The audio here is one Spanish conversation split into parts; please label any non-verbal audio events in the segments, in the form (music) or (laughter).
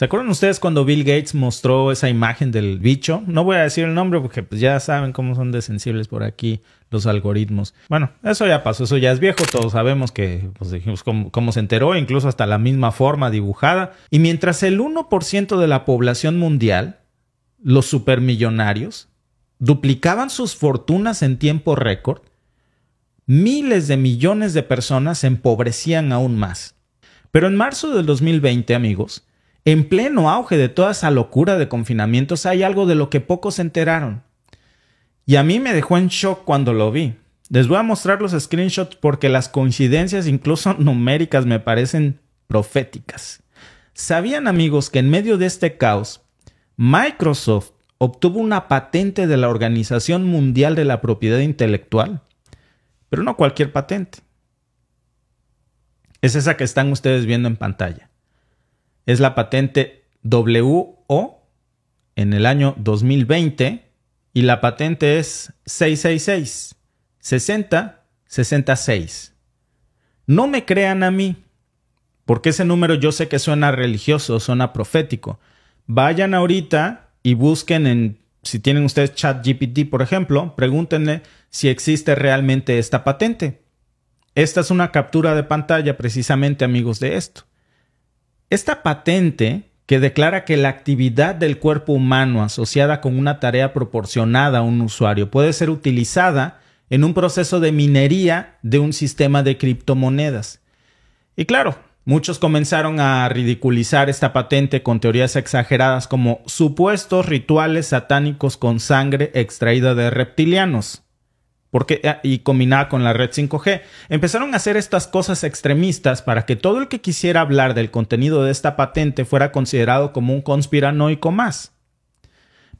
¿Se acuerdan ustedes cuando Bill Gates mostró esa imagen del bicho? No voy a decir el nombre porque pues, ya saben cómo son de sensibles por aquí los algoritmos. Bueno, eso ya pasó, eso ya es viejo, todos sabemos que pues, dijimos cómo, se enteró, incluso hasta la misma forma dibujada. Y mientras el 1% de la población mundial, los supermillonarios, duplicaban sus fortunas en tiempo récord, miles de millones de personas se empobrecían aún más. Pero en marzo del 2020, amigos, en pleno auge de toda esa locura de confinamientos hay algo de lo que pocos se enteraron. Y a mí me dejó en shock cuando lo vi. Les voy a mostrar los screenshots porque las coincidencias, incluso (laughs) numéricas, me parecen proféticas. ¿Sabían amigos que en medio de este caos, Microsoft obtuvo una patente de la Organización Mundial de la Propiedad Intelectual? Pero no cualquier patente. Es esa que están ustedes viendo en pantalla es la patente WO en el año 2020 y la patente es 666 60 66. No me crean a mí, porque ese número yo sé que suena religioso, suena profético. Vayan ahorita y busquen en si tienen ustedes ChatGPT, por ejemplo, pregúntenle si existe realmente esta patente. Esta es una captura de pantalla precisamente, amigos de esto. Esta patente, que declara que la actividad del cuerpo humano asociada con una tarea proporcionada a un usuario puede ser utilizada en un proceso de minería de un sistema de criptomonedas. Y claro, muchos comenzaron a ridiculizar esta patente con teorías exageradas como supuestos rituales satánicos con sangre extraída de reptilianos. Porque, ah, y combinada con la red 5G, empezaron a hacer estas cosas extremistas para que todo el que quisiera hablar del contenido de esta patente fuera considerado como un conspiranoico más.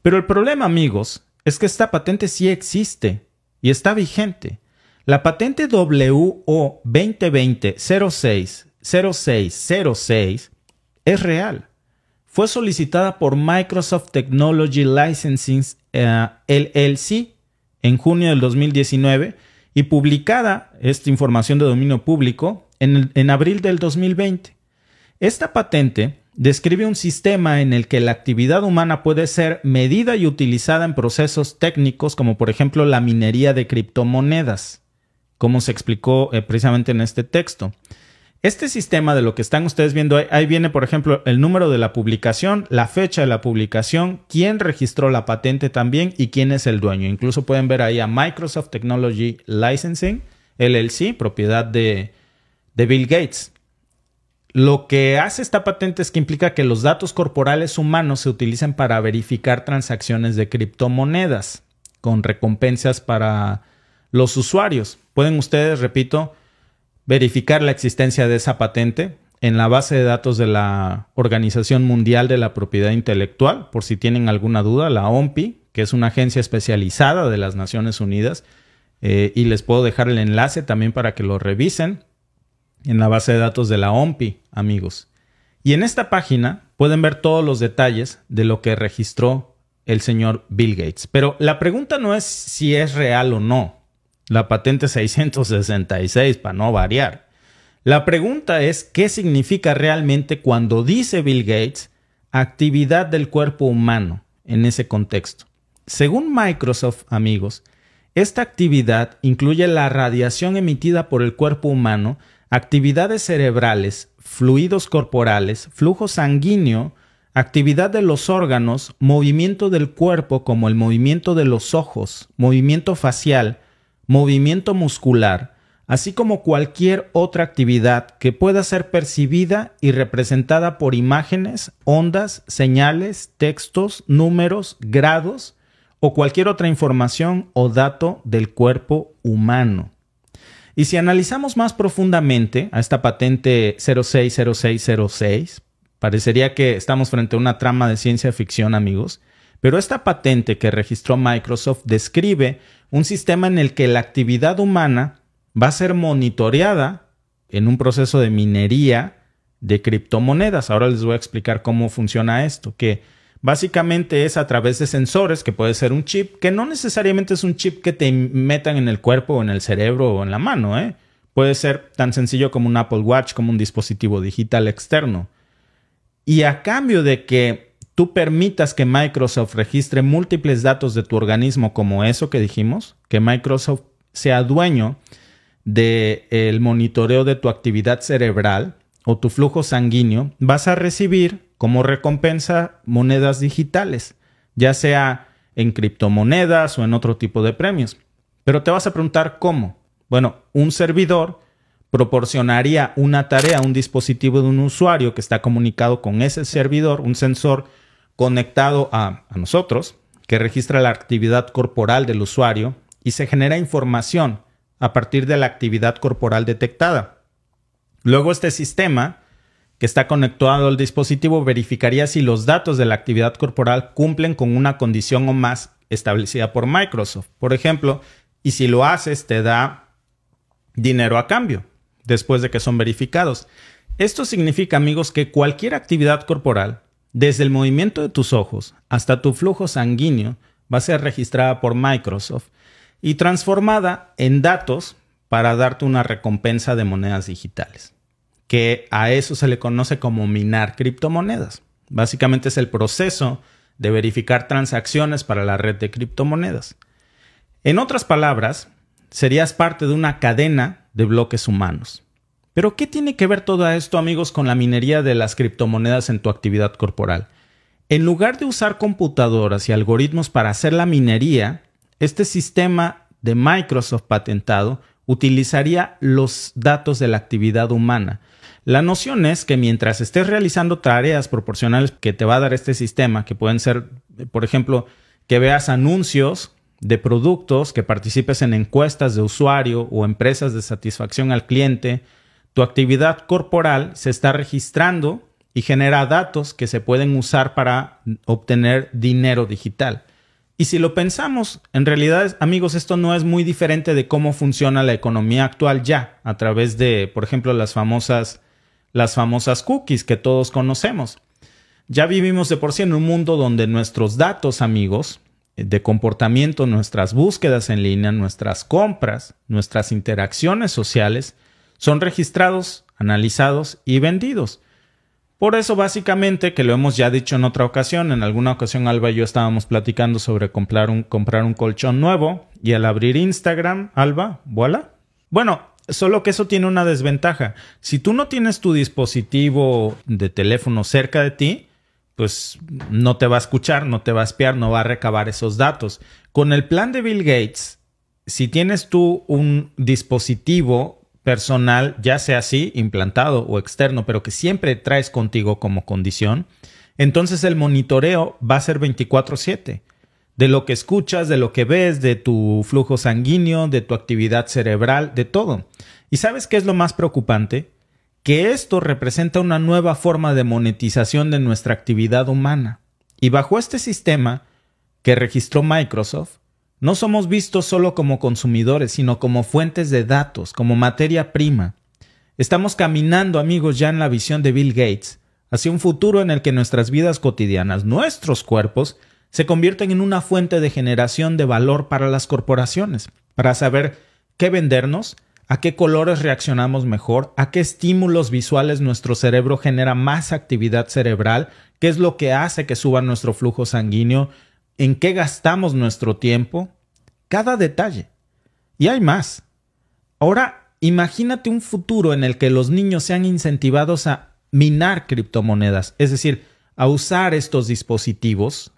Pero el problema, amigos, es que esta patente sí existe y está vigente. La patente WO 2020 06 es real. Fue solicitada por Microsoft Technology Licensing eh, LLC en junio del 2019 y publicada esta información de dominio público en, abril del 2020. Esta patente describe un sistema en el que la actividad humana puede ser medida y utilizada en procesos técnicos como por ejemplo la minería de criptomonedas, como se explicó eh, precisamente en este texto. Este sistema de lo que están ustedes viendo, ahí, viene, por ejemplo, el número de la publicación, la fecha de la publicación, quién registró la patente también y quién es el dueño. Incluso pueden ver ahí a Microsoft Technology Licensing, LLC, propiedad de Bill Gates. Lo que hace esta patente es que implica que los datos corporales humanos se utilizan para verificar transacciones de criptomonedas con recompensas para los usuarios. Pueden ustedes, repito, verificar la existencia de esa patente en la base de datos de la Organización Mundial de la Propiedad Intelectual, por si tienen alguna duda, la OMPI, que es una agencia especializada de las Naciones Unidas, eh, y les puedo dejar el enlace también para que lo revisen en la base de datos de la OMPI, amigos. Y en esta página pueden ver todos los detalles de lo que registró el señor Bill Gates. Pero la pregunta no es si es real o no, la patente 666 para no variar. La pregunta es, ¿qué significa realmente cuando dice Bill Gates actividad del cuerpo humano en ese contexto? Según Microsoft, amigos, esta actividad incluye la radiación emitida por el cuerpo humano, actividades cerebrales, fluidos corporales, flujo sanguíneo, actividad de los órganos, movimiento del cuerpo como el movimiento de los ojos, movimiento facial, movimiento muscular, así como cualquier otra actividad que pueda ser percibida y representada por imágenes, ondas, señales, textos, números, grados o cualquier otra información o dato del cuerpo humano. Y si analizamos más profundamente a esta patente 060606, parecería que estamos frente a una trama de ciencia ficción, amigos, pero esta patente que registró Microsoft describe un sistema en el que la actividad humana va a ser monitoreada en un proceso de minería de criptomonedas. Ahora les voy a explicar cómo funciona esto, que básicamente es a través de sensores, que puede ser un chip, que no necesariamente es un chip que te metan en el cuerpo o en el cerebro o en la mano, ¿eh? Puede ser tan sencillo como un Apple Watch, como un dispositivo digital externo. Y a cambio de que tú permitas que Microsoft registre múltiples datos de tu organismo como eso que dijimos, que Microsoft sea dueño del el monitoreo de tu actividad cerebral o tu flujo sanguíneo, vas a recibir como recompensa monedas digitales, ya sea en criptomonedas o en otro tipo de premios. Pero te vas a preguntar cómo. Bueno, un servidor proporcionaría una tarea un dispositivo de un usuario que está comunicado con ese servidor, un sensor conectado a, nosotros que registra la actividad corporal del usuario y se genera información a partir de la actividad corporal detectada. Luego este sistema que está conectado al dispositivo verificaría si los datos de la actividad corporal cumplen con una condición o más establecida por Microsoft. Por ejemplo, y si lo haces te da dinero a cambio después de que son verificados. Esto significa, amigos, que cualquier actividad corporal desde el movimiento de tus ojos hasta tu flujo sanguíneo va a ser registrada por Microsoft y transformada en datos para darte una recompensa de monedas digitales, que a eso se le conoce como minar criptomonedas. Básicamente es el proceso de verificar transacciones para la red de criptomonedas. En otras palabras, serías parte de una cadena de bloques humanos. Pero ¿qué tiene que ver todo esto, amigos, con la minería de las criptomonedas en tu actividad corporal? En lugar de usar computadoras y algoritmos para hacer la minería, este sistema de Microsoft patentado utilizaría los datos de la actividad humana. La noción es que mientras estés realizando tareas proporcionales que te va a dar este sistema, que pueden ser, por ejemplo, que veas anuncios de productos, que participes en encuestas de usuario o empresas de satisfacción al cliente, tu actividad corporal se está registrando y genera datos que se pueden usar para obtener dinero digital. Y si lo pensamos, en realidad, amigos, esto no es muy diferente de cómo funciona la economía actual ya, a través de, por ejemplo, las famosas, las famosas cookies que todos conocemos. Ya vivimos de por sí en un mundo donde nuestros datos, amigos, de comportamiento, nuestras búsquedas en línea, nuestras compras, nuestras interacciones sociales, son registrados, analizados y vendidos. Por eso básicamente, que lo hemos ya dicho en otra ocasión, en alguna ocasión Alba y yo estábamos platicando sobre comprar un, colchón nuevo y al abrir Instagram, Alba, voilà. Bueno, solo que eso tiene una desventaja. Si tú no tienes tu dispositivo de teléfono cerca de ti, pues no te va a escuchar, no te va a espiar, no va a recabar esos datos. Con el plan de Bill Gates, si tienes tú un dispositivo personal, ya sea así, implantado o externo, pero que siempre traes contigo como condición, entonces el monitoreo va a ser 24/7 de lo que escuchas, de lo que ves, de tu flujo sanguíneo, de tu actividad cerebral, de todo. ¿Y sabes qué es lo más preocupante? Que esto representa una nueva forma de monetización de nuestra actividad humana. Y bajo este sistema que registró Microsoft, no somos vistos solo como consumidores, sino como fuentes de datos, como materia prima. Estamos caminando, amigos, ya en la visión de Bill Gates, hacia un futuro en el que nuestras vidas cotidianas, nuestros cuerpos, se convierten en una fuente de generación de valor para las corporaciones, para saber qué vendernos, a qué colores reaccionamos mejor, a qué estímulos visuales nuestro cerebro genera más actividad cerebral, qué es lo que hace que suba nuestro flujo sanguíneo, en qué gastamos nuestro tiempo, cada detalle. Y hay más. Ahora, imagínate un futuro en el que los niños sean incentivados a minar criptomonedas, es decir, a usar estos dispositivos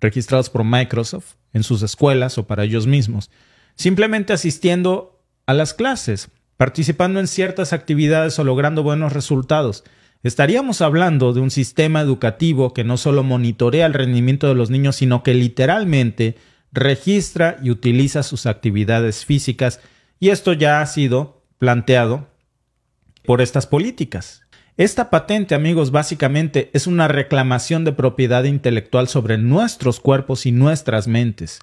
registrados por Microsoft en sus escuelas o para ellos mismos, simplemente asistiendo a las clases, participando en ciertas actividades o logrando buenos resultados estaríamos hablando de un sistema educativo que no solo monitorea el rendimiento de los niños, sino que literalmente registra y utiliza sus actividades físicas. Y esto ya ha sido planteado por estas políticas. Esta patente, amigos, básicamente es una reclamación de propiedad intelectual sobre nuestros cuerpos y nuestras mentes.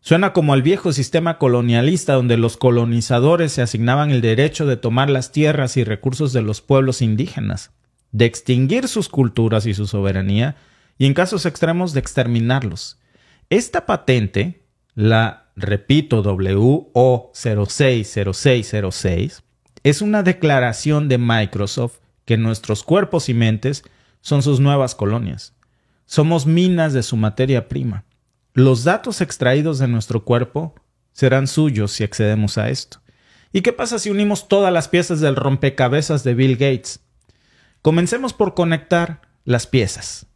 Suena como al viejo sistema colonialista donde los colonizadores se asignaban el derecho de tomar las tierras y recursos de los pueblos indígenas de extinguir sus culturas y su soberanía, y en casos extremos de exterminarlos. Esta patente, la, repito, WO060606, es una declaración de Microsoft que nuestros cuerpos y mentes son sus nuevas colonias. Somos minas de su materia prima. Los datos extraídos de nuestro cuerpo serán suyos si accedemos a esto. ¿Y qué pasa si unimos todas las piezas del rompecabezas de Bill Gates? Comencemos por conectar las piezas.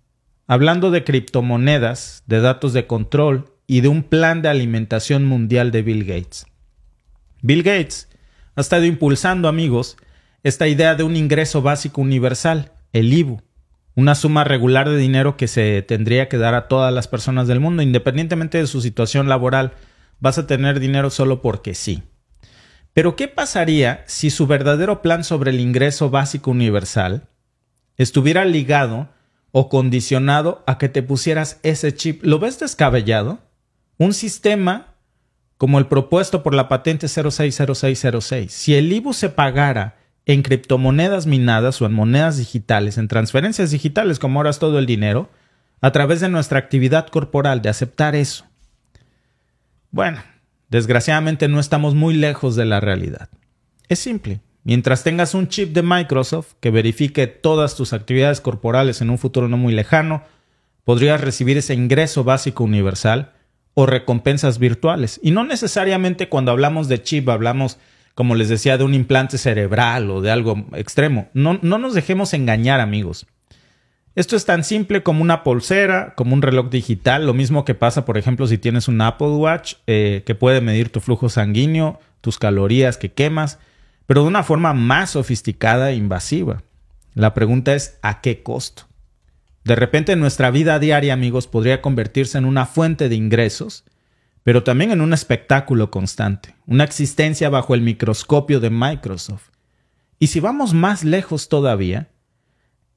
Hablando de criptomonedas, de datos de control y de un plan de alimentación mundial de Bill Gates. Bill Gates ha estado impulsando, amigos, esta idea de un ingreso básico universal, el IBU, una suma regular de dinero que se tendría que dar a todas las personas del mundo, independientemente de su situación laboral, vas a tener dinero solo porque sí. Pero ¿qué pasaría si su verdadero plan sobre el ingreso básico universal estuviera ligado o condicionado a que te pusieras ese chip. ¿Lo ves descabellado? Un sistema como el propuesto por la patente 060606. Si el IBU se pagara en criptomonedas minadas o en monedas digitales, en transferencias digitales, como ahora es todo el dinero, a través de nuestra actividad corporal, de aceptar eso. Bueno, desgraciadamente no estamos muy lejos de la realidad. Es simple, Mientras tengas un chip de Microsoft que verifique todas tus actividades corporales en un futuro no muy lejano, podrías recibir ese ingreso básico universal o recompensas virtuales. Y no necesariamente cuando hablamos de chip hablamos, como les decía, de un implante cerebral o de algo extremo. No, nos dejemos engañar, amigos. Esto es tan simple como una pulsera, como un reloj digital, lo mismo que pasa, por ejemplo, si tienes un Apple Watch eh, que puede medir tu flujo sanguíneo, tus calorías que quemas pero de una forma más sofisticada e invasiva. La pregunta es, ¿a qué costo? De repente nuestra vida diaria, amigos, podría convertirse en una fuente de ingresos, pero también en un espectáculo constante, una existencia bajo el microscopio de Microsoft. Y si vamos más lejos todavía,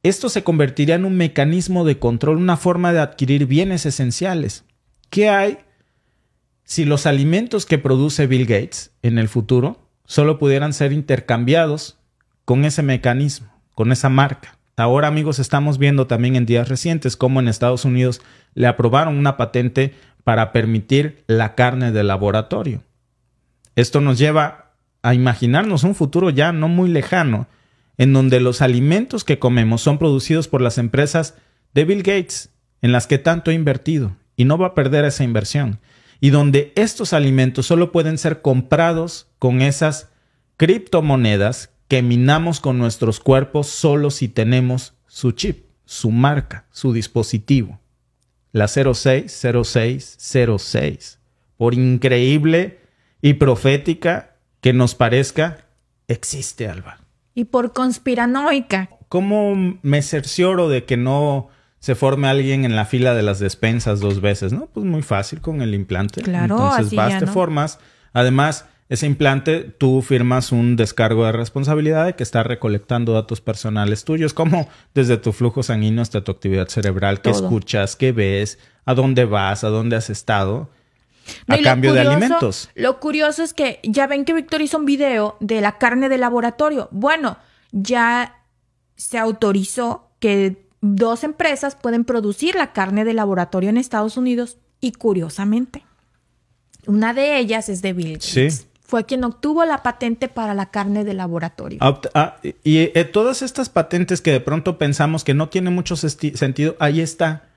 esto se convertiría en un mecanismo de control, una forma de adquirir bienes esenciales. ¿Qué hay si los alimentos que produce Bill Gates en el futuro solo pudieran ser intercambiados con ese mecanismo, con esa marca. Ahora amigos estamos viendo también en días recientes cómo en Estados Unidos le aprobaron una patente para permitir la carne de laboratorio. Esto nos lleva a imaginarnos un futuro ya no muy lejano, en donde los alimentos que comemos son producidos por las empresas de Bill Gates, en las que tanto ha invertido, y no va a perder esa inversión y donde estos alimentos solo pueden ser comprados con esas criptomonedas que minamos con nuestros cuerpos solo si tenemos su chip, su marca, su dispositivo. La 060606. Por increíble y profética que nos parezca, existe, Alba. Y por conspiranoica. ¿Cómo me cercioro de que no se forme alguien en la fila de las despensas dos veces, ¿no? Pues muy fácil con el implante. Claro, Entonces vas, te formas. Además, ese implante, tú firmas un descargo de responsabilidad de que está recolectando datos personales tuyos, como desde tu flujo sanguíneo hasta tu actividad cerebral, qué escuchas, qué ves, a dónde vas, a dónde has estado, a cambio de alimentos. Lo curioso es que ya ven que Víctor hizo un video de la carne de laboratorio. Bueno, ya se autorizó que dos empresas pueden producir la carne de laboratorio en Estados Unidos y curiosamente, una de ellas es de Bill Gates. Fue quien obtuvo la patente para la carne de laboratorio. Ah, ah, y eh, todas estas patentes que de pronto pensamos que no tienen mucho sentido, ahí está.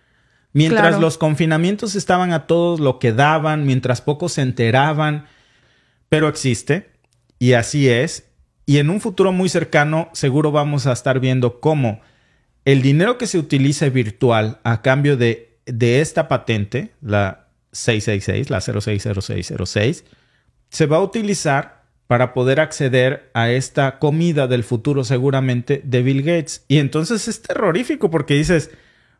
Mientras los confinamientos estaban a todos lo que daban, mientras pocos se enteraban, pero existe y así es. Y en un futuro muy cercano seguro vamos a estar viendo cómo el dinero que se utiliza virtual a cambio de, de esta patente, la 666, la 060606, se va a utilizar para poder acceder a esta comida del futuro seguramente de Bill Gates. Y entonces es terrorífico porque dices,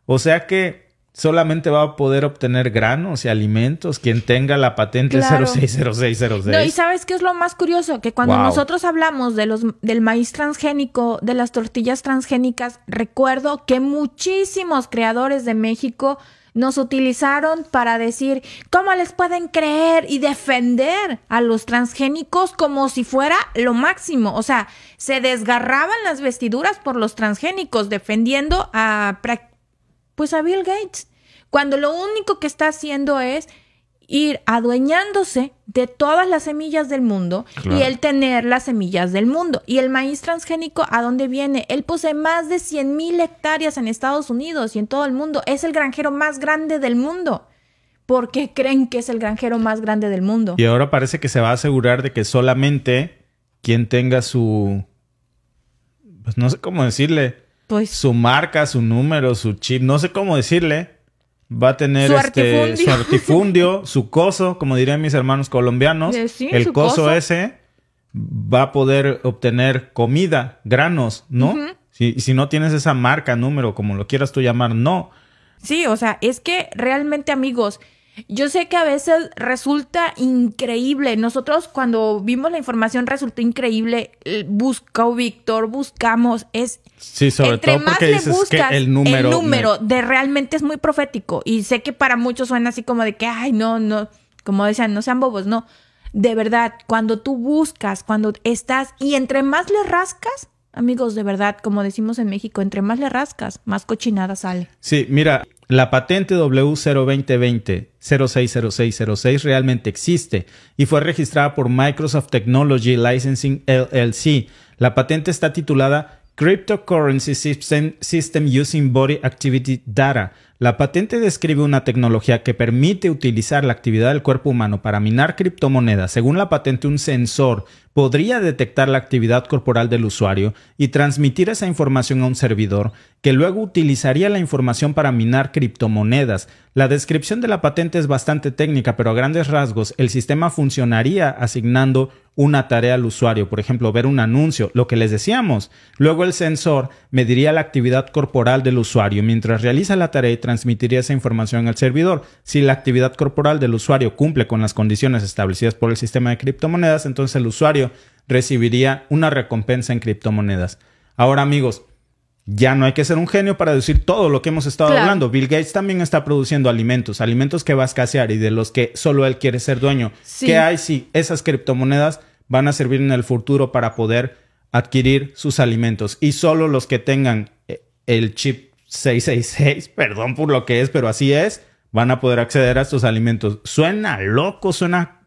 o sea que solamente va a poder obtener granos y alimentos quien tenga la patente 060606. No, y sabes qué es lo más curioso, que cuando nosotros hablamos de los del maíz transgénico, de las tortillas transgénicas, recuerdo que muchísimos creadores de México nos utilizaron para decir cómo les pueden creer y defender a los transgénicos como si fuera lo máximo. O sea, se desgarraban las vestiduras por los transgénicos, defendiendo a prácticamente pues a Bill Gates, cuando lo único que está haciendo es ir adueñándose de todas las semillas del mundo y él tener las semillas del mundo. Y el maíz transgénico, ¿a dónde viene? Él posee más de 100 mil hectáreas en Estados Unidos y en todo el mundo. Es el granjero más grande del mundo. ¿Por qué creen que es el granjero más grande del mundo? Y ahora parece que se va a asegurar de que solamente quien tenga su... Pues no sé cómo decirle pues su marca, su número, su chip, no sé cómo decirle. Va a tener su este artifundio. su (laughs) coso, como dirían mis hermanos colombianos. Eh, el coso, ese va a poder obtener comida, granos, ¿no? si, si no tienes esa marca, número, como lo quieras tú llamar, no. Sí, o sea, es que realmente, amigos, yo sé que a veces resulta increíble. Nosotros cuando vimos la información resultó increíble. Buscó Víctor, buscamos. Es sí, sobre todo porque dices que el número, el número de realmente es muy profético. Y sé que para muchos suena así como de que, ay, no, no, como decían, no sean bobos, no. De verdad, cuando tú buscas, cuando estás y entre más le rascas, amigos, de verdad, como decimos en México, entre más le rascas, más cochinada sale. Sí, mira, la patente W02020-060606 realmente existe y fue registrada por Microsoft Technology Licensing LLC. La patente está titulada Cryptocurrency System, System, Using Body Activity Data. La patente describe una tecnología que permite utilizar la actividad del cuerpo humano para minar criptomonedas. Según la patente, un sensor podría detectar la actividad corporal del usuario y transmitir esa información a un servidor que luego utilizaría la información para minar criptomonedas. La descripción de la patente es bastante técnica, pero a grandes rasgos el sistema funcionaría asignando una tarea al usuario, por ejemplo, ver un anuncio, lo que les decíamos. Luego el sensor mediría la actividad corporal del usuario mientras realiza la tarea y transmitiría esa información al servidor. Si la actividad corporal del usuario cumple con las condiciones establecidas por el sistema de criptomonedas, entonces el usuario recibiría una recompensa en criptomonedas. Ahora amigos, ya no hay que ser un genio para decir todo lo que hemos estado hablando. Bill Gates también está produciendo alimentos, alimentos que va a escasear y de los que solo él quiere ser dueño. ¿Qué hay si esas criptomonedas van a servir en el futuro para poder adquirir sus alimentos? Y solo los que tengan eh, el chip 666, (laughs) perdón por lo que es, pero así es, van a poder acceder a estos alimentos. Suena loco, suena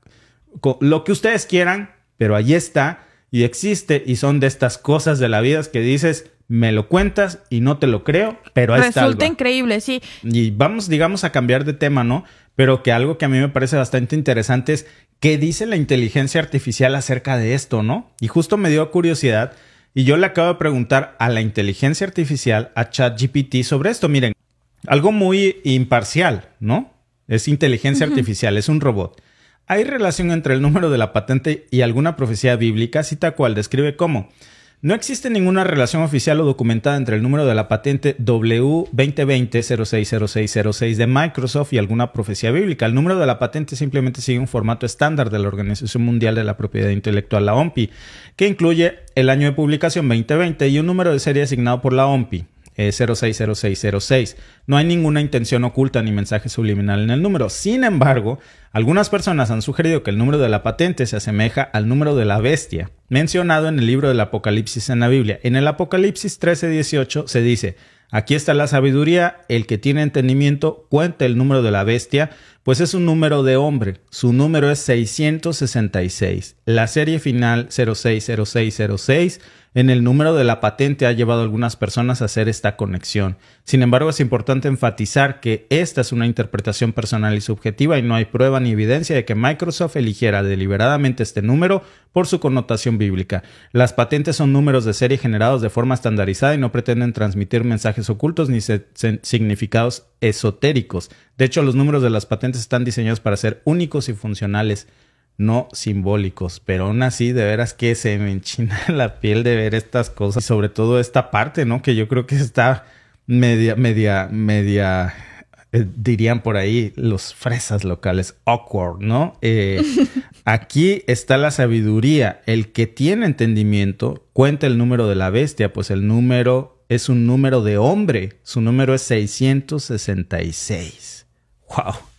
lo que ustedes quieran, pero allí está y existe y son de estas cosas de la vida que dices, me lo cuentas y no te lo creo, pero ahí Resulta Resulta increíble, sí. Y vamos, digamos, a cambiar de tema, ¿no? Pero que algo que a mí me parece bastante interesante es qué dice la inteligencia artificial acerca de esto, ¿no? Y justo me dio curiosidad y yo le acabo de preguntar a la inteligencia artificial, a ChatGPT, sobre esto. Miren, algo muy imparcial, ¿no? Es inteligencia artificial, es un robot. ¿Hay relación entre el número de la patente y alguna profecía bíblica? Cita cual describe cómo. No existe ninguna relación oficial o documentada entre el número de la patente W2020-060606 de Microsoft y alguna profecía bíblica. El número de la patente simplemente sigue un formato estándar de la Organización Mundial de la Propiedad Intelectual, la OMPI, que incluye el año de publicación 2020 y un número de serie asignado por la OMPI. 060606. Eh, no hay ninguna intención oculta ni mensaje subliminal en el número. Sin embargo, algunas personas han sugerido que el número de la patente se asemeja al número de la bestia, mencionado en el libro del Apocalipsis en la Biblia. En el Apocalipsis 13:18 se dice, aquí está la sabiduría, el que tiene entendimiento cuenta el número de la bestia, pues es un número de hombre, su número es 666. La serie final 060606 en el número de la patente ha llevado a algunas personas a hacer esta conexión. Sin embargo, es importante enfatizar que esta es una interpretación personal y subjetiva y no hay prueba ni evidencia de que Microsoft eligiera deliberadamente este número por su connotación bíblica. Las patentes son números de serie generados de forma estandarizada y no pretenden transmitir mensajes ocultos ni significados esotéricos. De hecho, los números de las patentes están diseñados para ser únicos y funcionales no simbólicos, pero aún así de veras que se me enchina (laughs) la piel de ver estas cosas sobre todo esta parte, ¿no? Que yo creo que está media, media, media, eh, dirían por ahí los fresas locales, awkward, ¿no? Eh, (laughs) aquí está la sabiduría, el que tiene entendimiento cuenta el número de la bestia, pues el número es un número de hombre, su número es 666. ¡Wow!